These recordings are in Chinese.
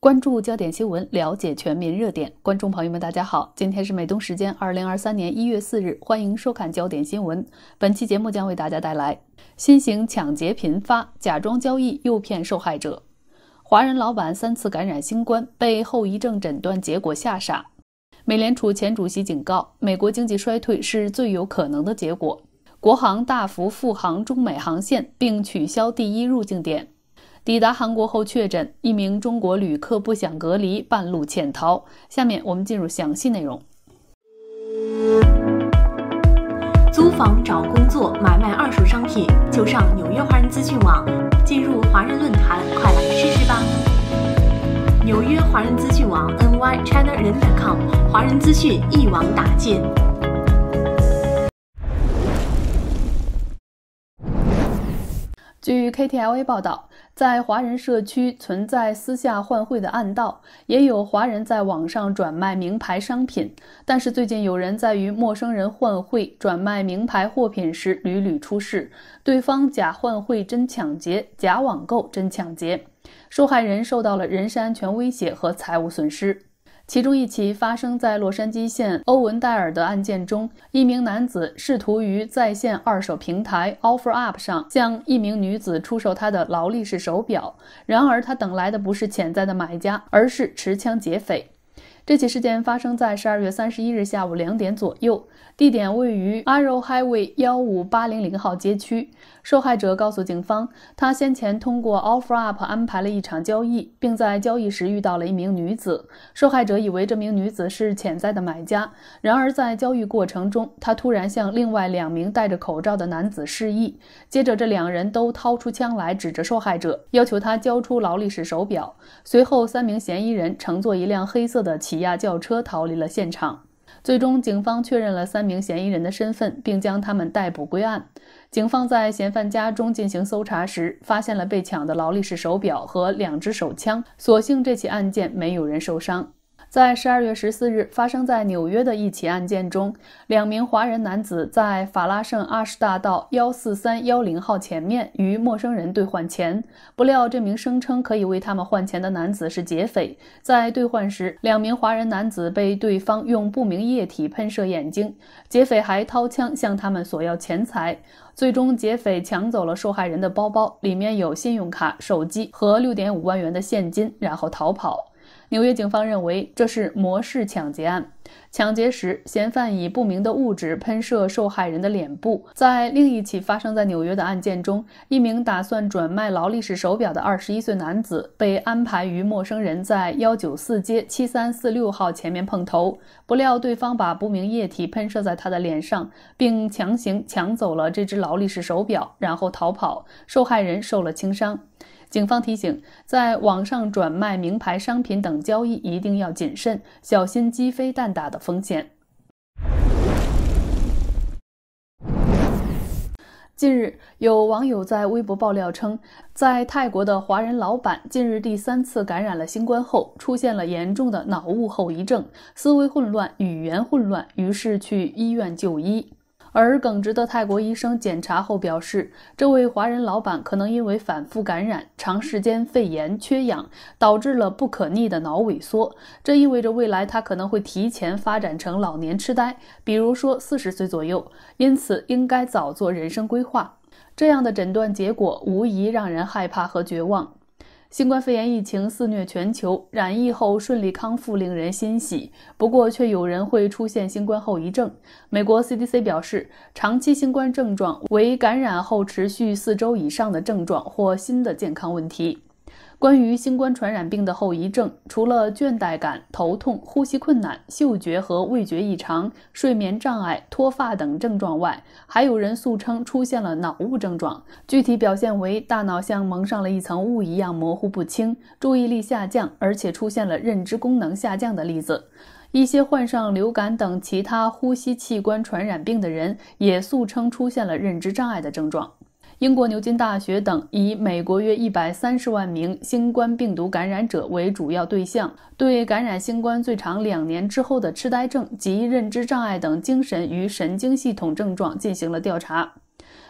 关注焦点新闻，了解全民热点。观众朋友们，大家好，今天是美东时间二零二三年一月四日，欢迎收看焦点新闻。本期节目将为大家带来：新型抢劫频发，假装交易诱骗受害者；华人老板三次感染新冠，被后遗症诊断结果吓傻；美联储前主席警告，美国经济衰退是最有可能的结果；国航大幅复航中美航线，并取消第一入境点。抵达韩国后确诊，一名中国旅客不想隔离，半路潜逃。下面我们进入详细内容。租房、找工作、买卖二手商品，就上纽约华人资讯网。进入华人论坛，快来试试吧！纽约华人资讯网 n y c h i n a r e n c o m 华人资讯一网打尽。据 KTLA 报道，在华人社区存在私下换汇的暗道，也有华人在网上转卖名牌商品。但是最近有人在与陌生人换汇、转卖名牌货品时屡屡出事，对方假换汇真抢劫，假网购真抢劫，受害人受到了人身安全威胁和财务损失。其中一起发生在洛杉矶县欧文戴尔的案件中，一名男子试图于在线二手平台 OfferUp 上向一名女子出售他的劳力士手表，然而他等来的不是潜在的买家，而是持枪劫匪。这起事件发生在十二月三十一日下午两点左右，地点位于 Arrow Highway 幺五八零零号街区。受害者告诉警方，他先前通过 Offer Up 安排了一场交易，并在交易时遇到了一名女子。受害者以为这名女子是潜在的买家，然而在交易过程中，他突然向另外两名戴着口罩的男子示意，接着这两人都掏出枪来指着受害者，要求他交出劳力士手表。随后，三名嫌疑人乘坐一辆黑色的起亚轿车逃离了现场。最终，警方确认了三名嫌疑人的身份，并将他们逮捕归案。警方在嫌犯家中进行搜查时，发现了被抢的劳力士手表和两支手枪。所幸这起案件没有人受伤。在十二月十四日发生在纽约的一起案件中，两名华人男子在法拉盛阿什大道幺四三幺零号前面与陌生人兑换钱，不料这名声称可以为他们换钱的男子是劫匪。在兑换时，两名华人男子被对方用不明液体喷射眼睛，劫匪还掏枪向他们索要钱财。最终，劫匪抢走了受害人的包包，里面有信用卡、手机和六点五万元的现金，然后逃跑。纽约警方认为这是模式抢劫案。抢劫时，嫌犯以不明的物质喷射受害人的脸部。在另一起发生在纽约的案件中，一名打算转卖劳力士手表的二十一岁男子被安排与陌生人在幺九四街七三四六号前面碰头，不料对方把不明液体喷射在他的脸上，并强行抢走了这只劳力士手表，然后逃跑。受害人受了轻伤。警方提醒，在网上转卖名牌商品等交易一定要谨慎，小心鸡飞蛋打的风险。近日，有网友在微博爆料称，在泰国的华人老板近日第三次感染了新冠后，出现了严重的脑雾后遗症，思维混乱，语言混乱，于是去医院就医。而耿直的泰国医生检查后表示，这位华人老板可能因为反复感染、长时间肺炎、缺氧，导致了不可逆的脑萎缩。这意味着未来他可能会提前发展成老年痴呆，比如说四十岁左右。因此，应该早做人生规划。这样的诊断结果无疑让人害怕和绝望。新冠肺炎疫情肆虐全球，染疫后顺利康复令人欣喜。不过，却有人会出现新冠后遗症。美国 CDC 表示，长期新冠症状为感染后持续四周以上的症状或新的健康问题。关于新冠传染病的后遗症，除了倦怠感、头痛、呼吸困难、嗅觉和味觉异常、睡眠障碍、脱发等症状外，还有人诉称出现了脑雾症状，具体表现为大脑像蒙上了一层雾一样模糊不清，注意力下降，而且出现了认知功能下降的例子。一些患上流感等其他呼吸器官传染病的人也诉称出现了认知障碍的症状。英国牛津大学等以美国约一百三十万名新冠病毒感染者为主要对象，对感染新冠最长两年之后的痴呆症及认知障碍等精神与神经系统症状进行了调查。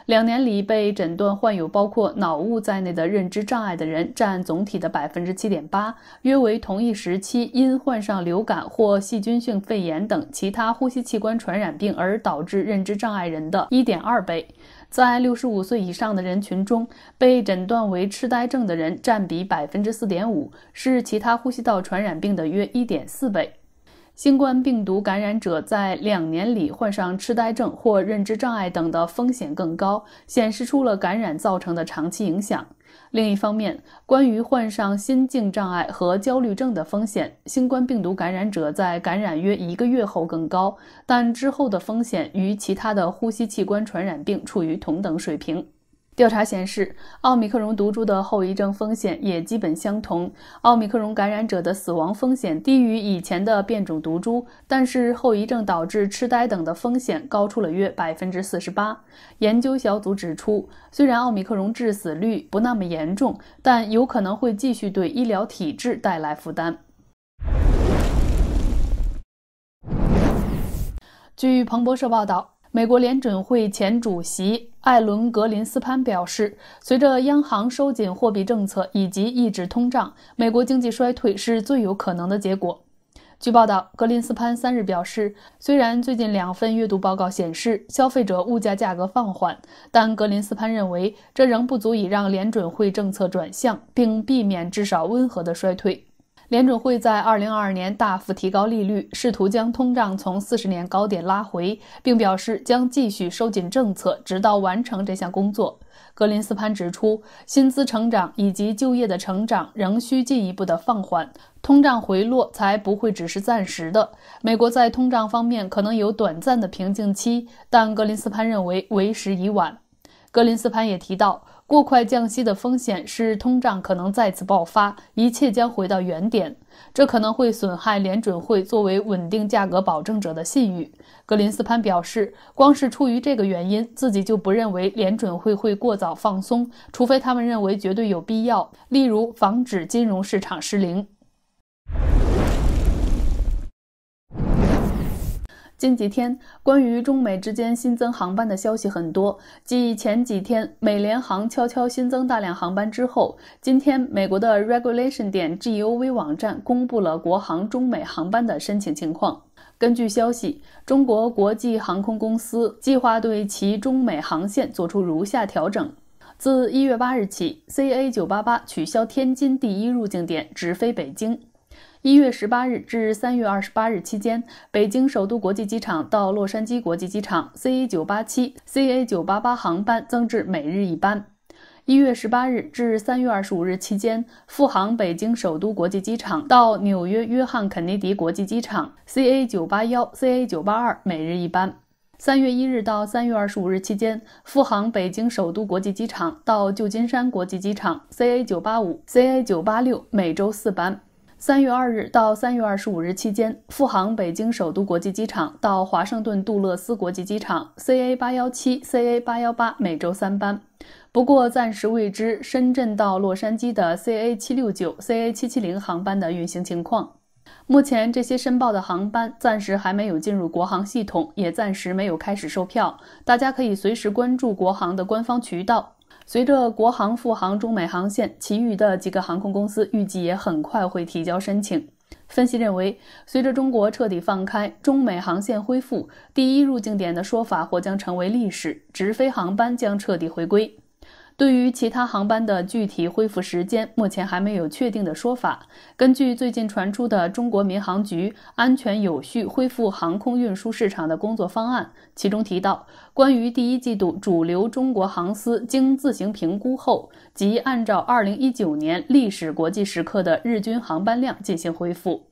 两年里被诊断患有包括脑雾在内的认知障碍的人占总体的百分之七点八，约为同一时期因患上流感或细菌性肺炎等其他呼吸器官传染病而导致认知障碍人的一点二倍。在六十五岁以上的人群中，被诊断为痴呆症的人占比百分之四点五，是其他呼吸道传染病的约一点四倍。新冠病毒感染者在两年里患上痴呆症或认知障碍等的风险更高，显示出了感染造成的长期影响。另一方面，关于患上心境障碍和焦虑症的风险，新冠病毒感染者在感染约一个月后更高，但之后的风险与其他的呼吸器官传染病处于同等水平。调查显示，奥密克戎毒株的后遗症风险也基本相同。奥密克戎感染者的死亡风险低于以前的变种毒株，但是后遗症导致痴呆等的风险高出了约百分之四十八。研究小组指出，虽然奥密克戎致死率不那么严重，但有可能会继续对医疗体制带来负担。据彭博社报道。美国联准会前主席艾伦·格林斯潘表示，随着央行收紧货币政策以及抑制通胀，美国经济衰退是最有可能的结果。据报道，格林斯潘三日表示，虽然最近两份月度报告显示消费者物价价格放缓，但格林斯潘认为这仍不足以让联准会政策转向，并避免至少温和的衰退。联准会在二零二二年大幅提高利率，试图将通胀从四十年高点拉回，并表示将继续收紧政策，直到完成这项工作。格林斯潘指出，薪资成长以及就业的成长仍需进一步的放缓，通胀回落才不会只是暂时的。美国在通胀方面可能有短暂的瓶颈期，但格林斯潘认为为时已晚。格林斯潘也提到。过快降息的风险是通胀可能再次爆发，一切将回到原点，这可能会损害联准会作为稳定价格保证者的信誉。格林斯潘表示，光是出于这个原因，自己就不认为联准会会过早放松，除非他们认为绝对有必要，例如防止金融市场失灵。近几天，关于中美之间新增航班的消息很多。继前几天美联航悄悄新增大量航班之后，今天美国的 Regulation 点 g o v 网站公布了国航中美航班的申请情况。根据消息，中国国际航空公司计划对其中美航线做出如下调整：自一月八日起，CA 九八八取消天津第一入境点，直飞北京。一月十八日至三月二十八日期间，北京首都国际机场到洛杉矶国际机场 CA 九八七、CA 九八八航班增至每日一班。一月十八日至三月二十五日期间，复航北京首都国际机场到纽约约翰·肯尼迪国际机场 CA 九八幺、CA 九八二每日一班。三月一日到三月二十五日期间，复航北京首都国际机场到旧金山国际机场 CA 九八五、CA 九八六每周四班。三月二日到三月二十五日期间，复航北京首都国际机场到华盛顿杜勒斯国际机场，CA 八幺七、CA 八幺八每周三班。不过暂时未知深圳到洛杉矶的 CA 七六九、CA 七七零航班的运行情况。目前这些申报的航班暂时还没有进入国航系统，也暂时没有开始售票。大家可以随时关注国航的官方渠道。随着国航复航中美航线，其余的几个航空公司预计也很快会提交申请。分析认为，随着中国彻底放开中美航线恢复，第一入境点的说法或将成为历史，直飞航班将彻底回归。对于其他航班的具体恢复时间，目前还没有确定的说法。根据最近传出的中国民航局安全有序恢复航空运输市场的工作方案，其中提到，关于第一季度主流中国航司经自行评估后，即按照2019年历史国际时刻的日均航班量进行恢复。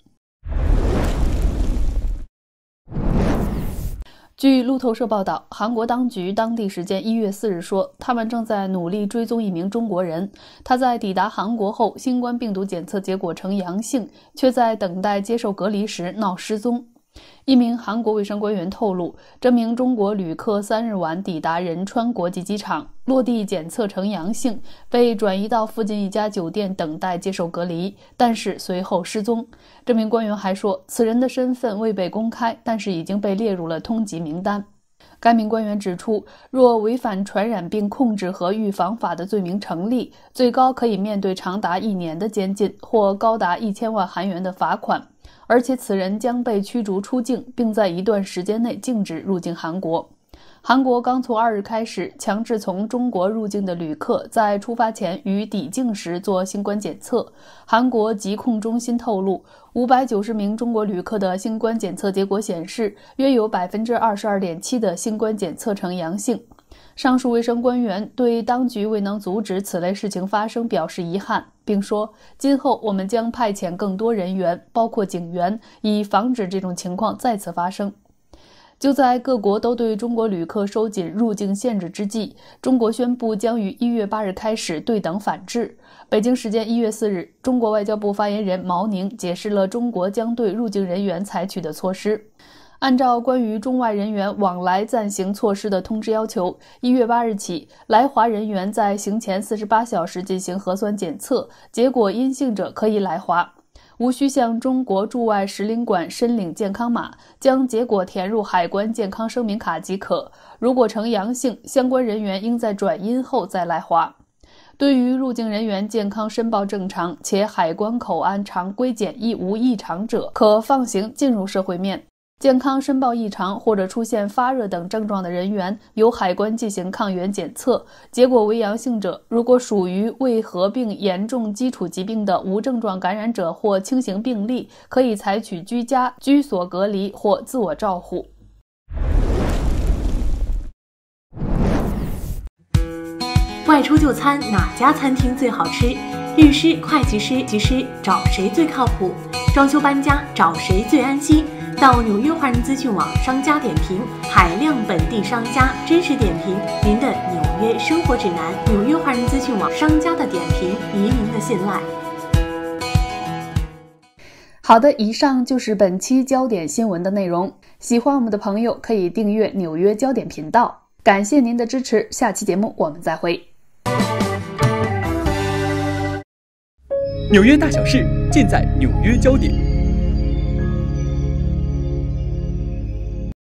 据路透社报道，韩国当局当地时间一月四日说，他们正在努力追踪一名中国人。他在抵达韩国后，新冠病毒检测结果呈阳性，却在等待接受隔离时闹失踪。一名韩国卫生官员透露，这名中国旅客三日晚抵达仁川国际机场，落地检测呈阳性，被转移到附近一家酒店等待接受隔离，但是随后失踪。这名官员还说，此人的身份未被公开，但是已经被列入了通缉名单。该名官员指出，若违反传染病控制和预防法的罪名成立，最高可以面对长达一年的监禁或高达一千万韩元的罚款。而且此人将被驱逐出境，并在一段时间内禁止入境韩国。韩国刚从二日开始强制从中国入境的旅客在出发前与抵境时做新冠检测。韩国疾控中心透露，五百九十名中国旅客的新冠检测结果显示，约有百分之二十二点七的新冠检测呈阳性。上述卫生官员对当局未能阻止此类事情发生表示遗憾，并说：“今后我们将派遣更多人员，包括警员，以防止这种情况再次发生。”就在各国都对中国旅客收紧入境限制之际，中国宣布将于一月八日开始对等反制。北京时间一月四日，中国外交部发言人毛宁解释了中国将对入境人员采取的措施。按照关于中外人员往来暂行措施的通知要求，一月八日起，来华人员在行前四十八小时进行核酸检测，结果阴性者可以来华，无需向中国驻外使领馆申领健康码，将结果填入海关健康声明卡即可。如果呈阳性，相关人员应在转阴后再来华。对于入境人员健康申报正常且海关口岸常规检疫无异常者，可放行进入社会面。健康申报异常或者出现发热等症状的人员，由海关进行抗原检测，结果为阳性者，如果属于未合并严重基础疾病的无症状感染者或轻型病例，可以采取居家、居所隔离或自我照护。外出就餐哪家餐厅最好吃？律师、会计师、技师找谁最靠谱？装修搬家找谁最安心？到纽约华人资讯网商家点评，海量本地商家真实点评，您的纽约生活指南。纽约华人资讯网商家的点评，移民的信赖。好的，以上就是本期焦点新闻的内容。喜欢我们的朋友可以订阅纽约焦点频道，感谢您的支持。下期节目我们再会。纽约大小事尽在纽约焦点。